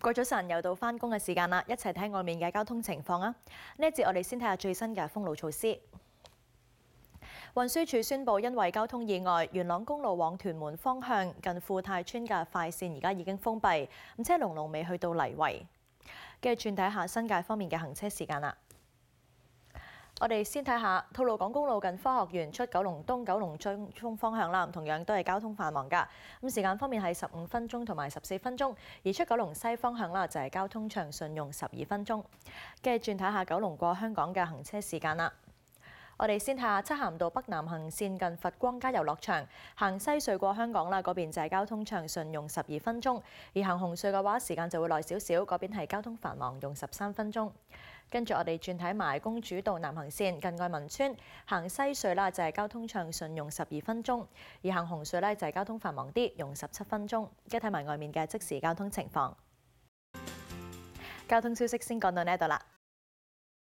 过咗晨，又到翻工嘅时间啦，一齐睇外面嘅交通情况啊！呢一节我哋先睇下最新嘅封路措施。运输署宣布，因为交通意外，元朗公路往屯门方向近富泰村嘅快线而家已经封闭，咁车龙龙尾去到泥围。跟住转睇下新界方面嘅行车时间啦。我哋先睇下吐露港公路近科學園出九龍東九龍中中方向啦，同樣都係交通繁忙噶。咁時間方面係十五分鐘同埋十四分鐘，而出九龍西方向啦就係交通暢順，用十二分鐘。跟住轉睇下九龍過香港嘅行車時間啦。我哋先睇下七鹹道北南行線近佛光街遊樂場行西隧過香港啦，嗰邊就係交通暢順，用十二分鐘。而行紅隧嘅話，時間就會耐少少，嗰邊係交通繁忙，用十三分鐘。跟住我哋轉睇埋公主道南行線近愛民村，行西隧啦，就係交通暢順，用十二分鐘；而行紅隧咧，就係交通繁忙啲，用十七分鐘。而家睇埋外面嘅即時交通情況。交通消息先講到呢度啦。